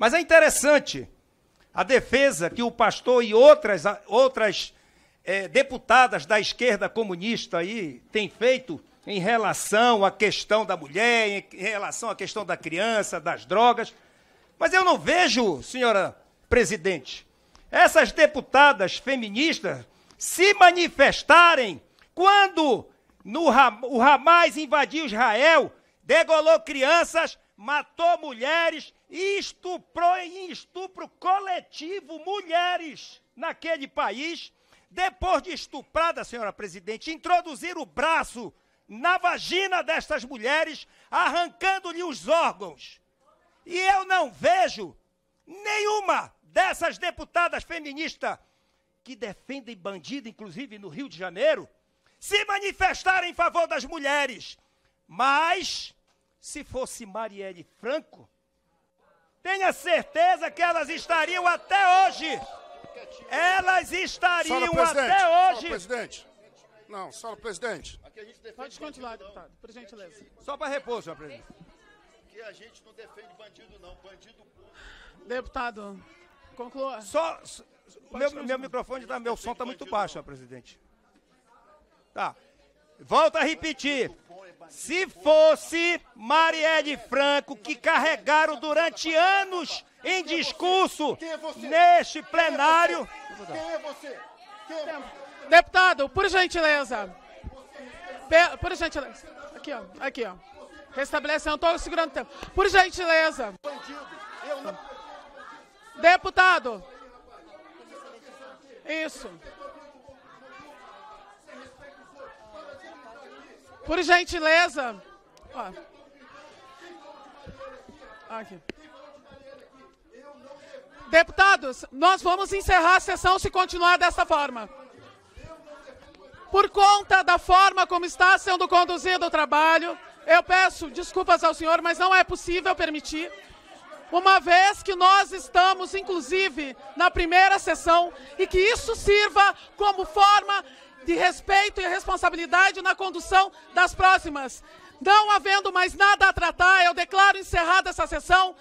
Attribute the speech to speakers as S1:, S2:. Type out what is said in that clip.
S1: Mas é interessante a defesa que o pastor e outras, outras é, deputadas da esquerda comunista aí têm feito em relação à questão da mulher, em relação à questão da criança, das drogas. Mas eu não vejo, senhora presidente, essas deputadas feministas se manifestarem quando no, o Hamas invadiu Israel degolou crianças, matou mulheres e estuprou em estupro coletivo mulheres naquele país. Depois de estuprada, senhora presidente, introduzir o braço na vagina destas mulheres, arrancando-lhe os órgãos. E eu não vejo nenhuma dessas deputadas feministas que defendem bandido, inclusive no Rio de Janeiro, se manifestarem em favor das mulheres. Mas se fosse Marielle Franco, tenha certeza que elas estariam até hoje. Elas estariam até hoje. presidente. Não, senhora presidente.
S2: Pode continuar, deputado, por gentileza.
S1: Só para repor, senhor presidente.
S2: Que a gente não defende bandido, não. Bandido.
S1: Deputado, conclua. Só. Meu, meu microfone, tá, meu som está muito baixo, senhor presidente. Tá. Volto a repetir. Se fosse Marielle Franco, que carregaram durante
S2: anos em discurso neste plenário. Quem é você? Deputado, por gentileza. Por gentileza. Aqui, ó. Aqui, ó. Restabelecendo, todo segurando o tempo. Por gentileza. Deputado. Isso. Por gentileza. Ó. Aqui. Deputados, nós vamos encerrar a sessão se continuar dessa forma. Por conta da forma como está sendo conduzido o trabalho, eu peço desculpas ao senhor, mas não é possível permitir uma vez que nós estamos, inclusive, na primeira sessão, e que isso sirva como forma de respeito e responsabilidade na condução das próximas. Não havendo mais nada a tratar, eu declaro encerrada essa sessão.